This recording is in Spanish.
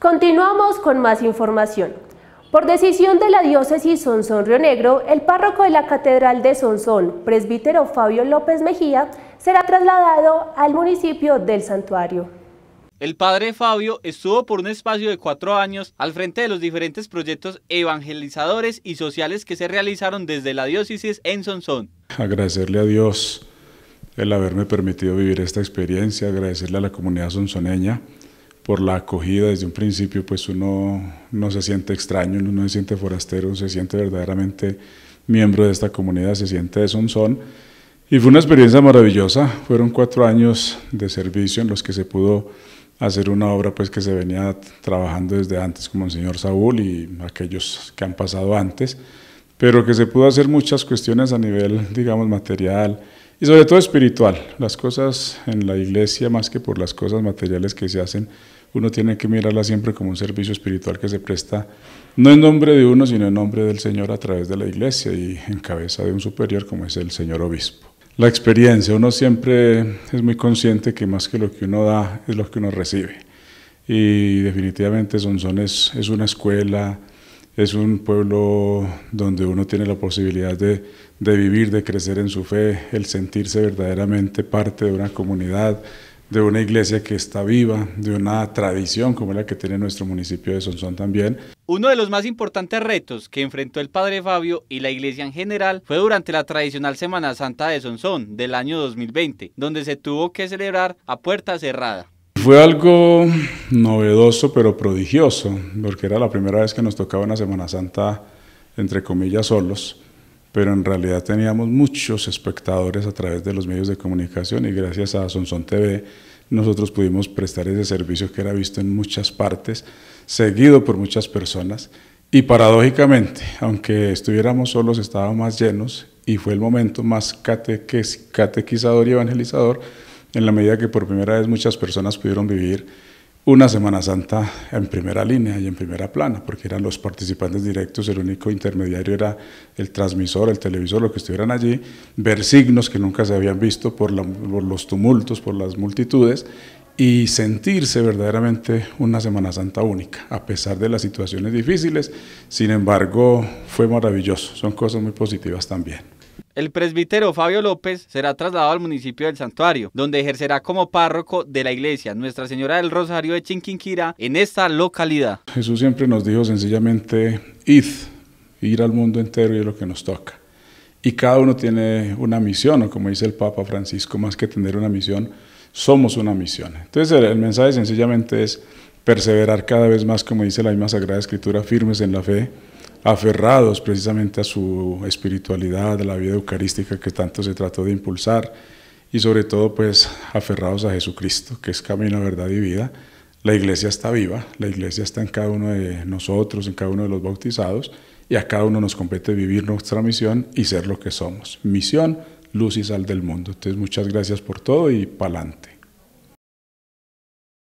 Continuamos con más información. Por decisión de la diócesis Sonsón Río Negro, el párroco de la Catedral de Sonsón, presbítero Fabio López Mejía, será trasladado al municipio del santuario. El padre Fabio estuvo por un espacio de cuatro años al frente de los diferentes proyectos evangelizadores y sociales que se realizaron desde la diócesis en Sonsón. Agradecerle a Dios el haberme permitido vivir esta experiencia, agradecerle a la comunidad sonsoneña por la acogida desde un principio, pues uno no se siente extraño, uno no se siente forastero, se siente verdaderamente miembro de esta comunidad, se siente de son Y fue una experiencia maravillosa, fueron cuatro años de servicio en los que se pudo hacer una obra pues que se venía trabajando desde antes como el señor Saúl y aquellos que han pasado antes, pero que se pudo hacer muchas cuestiones a nivel, digamos, material, y sobre todo espiritual. Las cosas en la iglesia, más que por las cosas materiales que se hacen, uno tiene que mirarlas siempre como un servicio espiritual que se presta, no en nombre de uno, sino en nombre del Señor a través de la iglesia y en cabeza de un superior como es el Señor Obispo. La experiencia, uno siempre es muy consciente que más que lo que uno da es lo que uno recibe. Y definitivamente Sonsones es una escuela, es un pueblo donde uno tiene la posibilidad de, vivir, de crecer en su fe, el sentirse verdaderamente parte de una comunidad, de una iglesia que está viva, de una tradición como la que tiene nuestro municipio de Sonsón también. Uno de los más importantes retos que enfrentó el padre Fabio y la iglesia en general fue durante la tradicional Semana Santa de Sonsón del año 2020, donde se tuvo que celebrar a puerta cerrada. Fue algo novedoso pero prodigioso, porque era la primera vez que nos tocaba una Semana Santa, entre comillas, solos, pero en realidad teníamos muchos espectadores a través de los medios de comunicación y gracias a Sonson TV nosotros pudimos prestar ese servicio que era visto en muchas partes, seguido por muchas personas y paradójicamente, aunque estuviéramos solos, estábamos más llenos y fue el momento más catequizador y evangelizador en la medida que por primera vez muchas personas pudieron vivir una Semana Santa en primera línea y en primera plana, porque eran los participantes directos, el único intermediario era el transmisor, el televisor, lo que estuvieran allí, ver signos que nunca se habían visto por los tumultos, por las multitudes, y sentirse verdaderamente una Semana Santa única, a pesar de las situaciones difíciles, sin embargo fue maravilloso, son cosas muy positivas también. El presbítero Fabio López será trasladado al municipio del santuario, donde ejercerá como párroco de la iglesia Nuestra Señora del Rosario de Chinquinquira en esta localidad. Jesús siempre nos dijo sencillamente, id, ir al mundo entero y es lo que nos toca. Y cada uno tiene una misión, o como dice el Papa Francisco, más que tener una misión, somos una misión. Entonces el, el mensaje sencillamente es perseverar cada vez más, como dice la misma Sagrada Escritura, firmes en la fe, aferrados precisamente a su espiritualidad, a la vida eucarística que tanto se trató de impulsar y sobre todo pues aferrados a Jesucristo, que es camino, verdad y vida. La iglesia está viva, la iglesia está en cada uno de nosotros, en cada uno de los bautizados y a cada uno nos compete vivir nuestra misión y ser lo que somos. Misión, luz y sal del mundo. Entonces muchas gracias por todo y pa'lante.